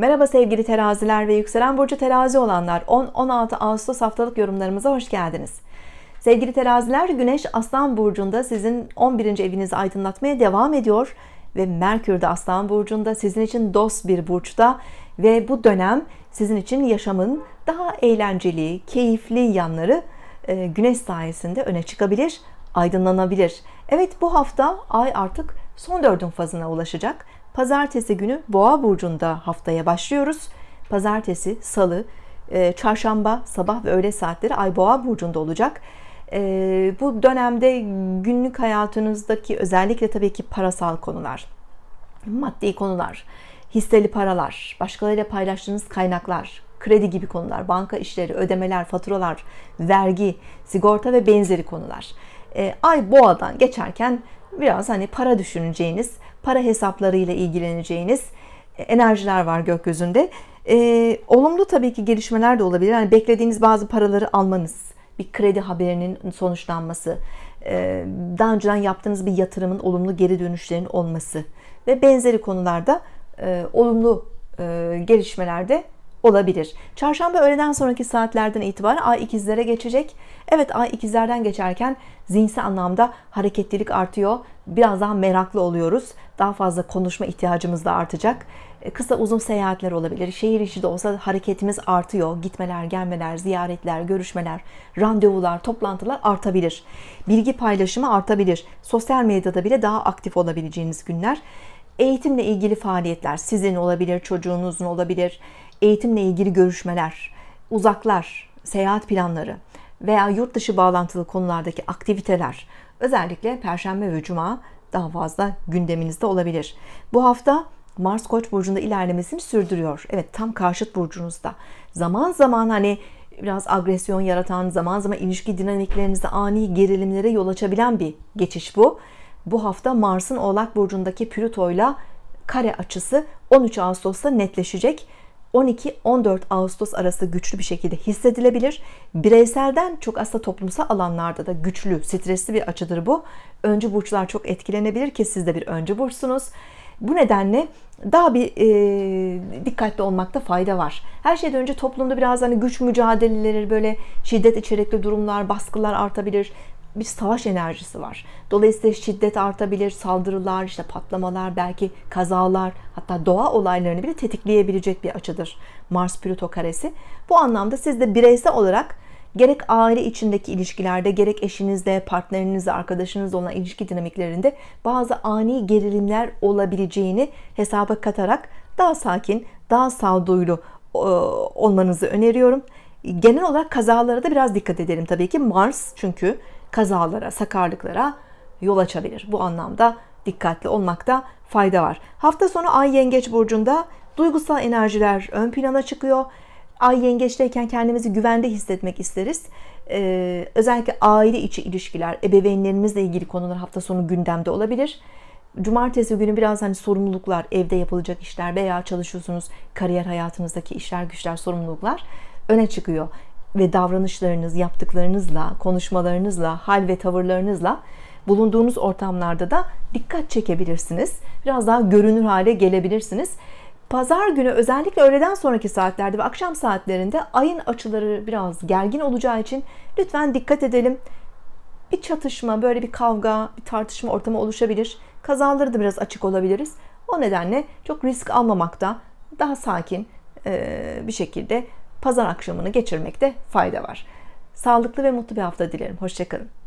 Merhaba sevgili teraziler ve yükselen burcu terazi olanlar 10-16 Ağustos haftalık yorumlarımıza hoş geldiniz. Sevgili teraziler Güneş Aslan Burcu'nda sizin 11. evinizi aydınlatmaya devam ediyor ve Merkür de Aslan Burcu'nda sizin için dost bir burçta ve bu dönem sizin için yaşamın daha eğlenceli, keyifli yanları e, Güneş sayesinde öne çıkabilir, aydınlanabilir. Evet bu hafta ay artık son dördün fazına ulaşacak Pazartesi günü Boğa burcunda haftaya başlıyoruz. Pazartesi, salı, e, çarşamba sabah ve öğle saatleri Ay Boğa burcunda olacak. E, bu dönemde günlük hayatınızdaki özellikle tabii ki parasal konular, maddi konular, hisseli paralar, başkalarıyla paylaştığınız kaynaklar, kredi gibi konular, banka işleri, ödemeler, faturalar, vergi, sigorta ve benzeri konular. E, Ay boğadan geçerken biraz hani para düşüneceğiniz para hesaplarıyla ilgileneceğiniz e, enerjiler var gökyüzünde. Ee, olumlu tabii ki gelişmeler de olabilir. Yani beklediğiniz bazı paraları almanız, bir kredi haberinin sonuçlanması, e, daha önceden yaptığınız bir yatırımın olumlu geri dönüşlerinin olması ve benzeri konularda e, olumlu gelişmelerde olabilir. Çarşamba öğleden sonraki saatlerden itibaren ay ikizlere geçecek. Evet ay ikizlerden geçerken zihinsel anlamda hareketlilik artıyor. Biraz daha meraklı oluyoruz. Daha fazla konuşma ihtiyacımız da artacak. E, kısa uzun seyahatler olabilir. Şehir içi de olsa hareketimiz artıyor. Gitmeler, gelmeler, ziyaretler, görüşmeler, randevular, toplantılar artabilir. Bilgi paylaşımı artabilir. Sosyal medyada bile daha aktif olabileceğiniz günler. Eğitimle ilgili faaliyetler sizin olabilir, çocuğunuzun olabilir eğitimle ilgili görüşmeler, uzaklar, seyahat planları veya yurt dışı bağlantılı konulardaki aktiviteler özellikle perşembe ve cuma daha fazla gündeminizde olabilir. Bu hafta Mars Koç burcunda ilerlemesini sürdürüyor. Evet, tam karşıt burcunuzda. Zaman zaman hani biraz agresyon yaratan, zaman zaman ilişki dinamiklerinizde ani gerilimlere yol açabilen bir geçiş bu. Bu hafta Mars'ın Oğlak burcundaki Plüto'yla kare açısı 13 Ağustos'ta netleşecek 12-14 Ağustos arası güçlü bir şekilde hissedilebilir. Bireyselden çok asla toplumsal alanlarda da güçlü, stresli bir açıdır bu. Öncü burçlar çok etkilenebilir ki siz de bir öncü burçsunuz. Bu nedenle daha bir e, dikkatli olmakta fayda var. Her şeyden önce toplumda biraz hani güç mücadeleleri, böyle şiddet içerikli durumlar, baskılar artabilir bir savaş enerjisi var. Dolayısıyla şiddet artabilir, saldırılar, işte patlamalar, belki kazalar, hatta doğa olaylarını bile tetikleyebilecek bir açıdır Mars Plüto karesi. Bu anlamda siz de bireysel olarak gerek aile içindeki ilişkilerde, gerek eşinizle, partnerinizle, arkadaşınızla olan ilişki dinamiklerinde bazı ani gerilimler olabileceğini hesaba katarak daha sakin, daha sağduyulu e, olmanızı öneriyorum. Genel olarak kazalara da biraz dikkat edelim tabii ki. Mars çünkü kazalara, sakarlıklara yol açabilir. Bu anlamda dikkatli olmakta fayda var. Hafta sonu Ay Yengeç burcunda duygusal enerjiler ön plana çıkıyor. Ay yengeçteyken kendimizi güvende hissetmek isteriz. Ee, özellikle aile içi ilişkiler, ebeveynlerimizle ilgili konular hafta sonu gündemde olabilir. Cumartesi günü biraz hani sorumluluklar, evde yapılacak işler veya çalışıyorsunuz kariyer hayatınızdaki işler, güçler, sorumluluklar öne çıkıyor ve davranışlarınız, yaptıklarınızla, konuşmalarınızla, hal ve tavırlarınızla bulunduğunuz ortamlarda da dikkat çekebilirsiniz. Biraz daha görünür hale gelebilirsiniz. Pazar günü özellikle öğleden sonraki saatlerde ve akşam saatlerinde ayın açıları biraz gergin olacağı için lütfen dikkat edelim. Bir çatışma, böyle bir kavga, bir tartışma ortamı oluşabilir. Kazaları da biraz açık olabiliriz. O nedenle çok risk almamakta daha sakin bir şekilde pazar akşamını geçirmekte fayda var. Sağlıklı ve mutlu bir hafta dilerim. Hoşçakalın.